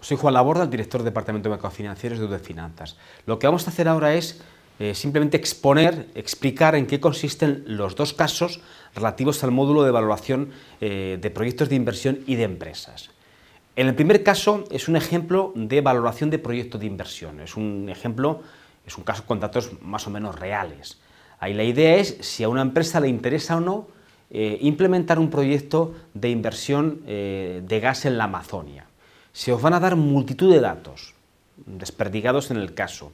Soy Juan Laborda, el director del Departamento de Mercados Financieros de Finanzas. Lo que vamos a hacer ahora es eh, simplemente exponer, explicar en qué consisten los dos casos relativos al módulo de evaluación eh, de proyectos de inversión y de empresas. En el primer caso es un ejemplo de valoración de proyectos de inversión, es un ejemplo, es un caso con datos más o menos reales. Ahí la idea es si a una empresa le interesa o no eh, implementar un proyecto de inversión de gas en la Amazonia. Se os van a dar multitud de datos desperdigados en el caso.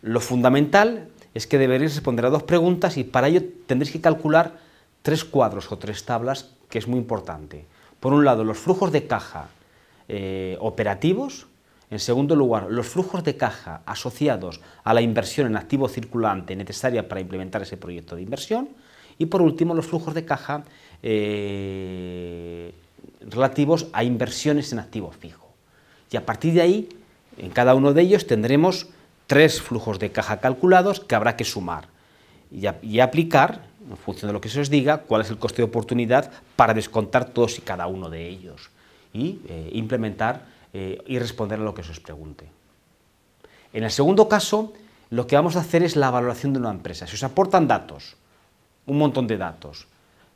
Lo fundamental es que deberéis responder a dos preguntas y para ello tendréis que calcular tres cuadros o tres tablas, que es muy importante. Por un lado, los flujos de caja eh, operativos, en segundo lugar, los flujos de caja asociados a la inversión en activo circulante necesaria para implementar ese proyecto de inversión. Y por último, los flujos de caja eh, relativos a inversiones en activo fijo y a partir de ahí, en cada uno de ellos tendremos tres flujos de caja calculados que habrá que sumar y, aplicar, en función de lo que se os diga, cuál es el coste de oportunidad para descontar todos y cada uno de ellos y eh, implementar eh, y responder a lo que se os pregunte. En el segundo caso, lo que vamos a hacer es la valoración de una empresa. Si os aportan datos, un montón de datos.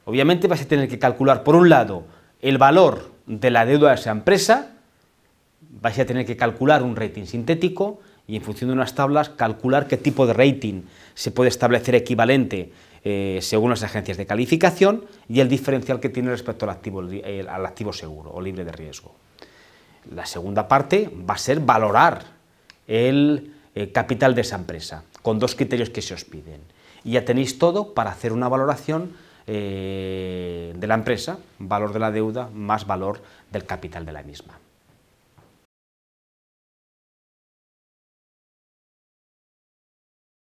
Obviamente vais a tener que calcular, por un lado, el valor de la deuda de esa empresa, vais a tener que calcular un rating sintético y en función de unas tablas calcular qué tipo de rating se puede establecer equivalente eh, según las agencias de calificación y el diferencial que tiene respecto al activo, eh, al activo seguro o libre de riesgo. La segunda parte va a ser valorar el eh, capital de esa empresa con dos criterios que se os piden. Y ya tenéis todo para hacer una valoración de la empresa, valor de la deuda más valor del capital de la misma.